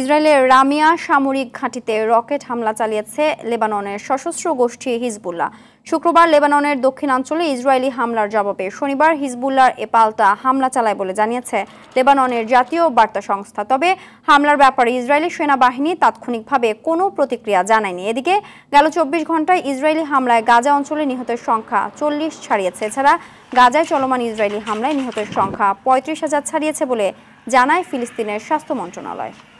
ইসরায়েলের রামিয়া সামরিক ঘাঁটিতে রকেট হামলা চালিয়েছে লেবাননের সশস্ত্র গোষ্ঠী হিজবুল্লাহ শুক্রবার লেবাননের দক্ষিণাঞ্চলে ইসরায়েলি হামলার জবাবে শনিবার হিজবুল্লার এ পাল্টা হামলা চালায় বলে জানিয়েছে লেবাননের জাতীয় বার্তা সংস্থা তবে হামলার ব্যাপারে ইসরায়েলি সেনাবাহিনী তাৎক্ষণিকভাবে কোনো প্রতিক্রিয়া জানায়নি এদিকে গেল চব্বিশ ঘন্টায় ইসরায়েলি হামলায় গাজা অঞ্চলে নিহতের সংখ্যা চল্লিশ ছাড়িয়েছে এছাড়া গাজায় চলমান ইসরায়েলি হামলায় নিহতের সংখ্যা পঁয়ত্রিশ হাজার ছাড়িয়েছে বলে জানায় ফিলিস্তিনের স্বাস্থ্য মন্ত্রণালয়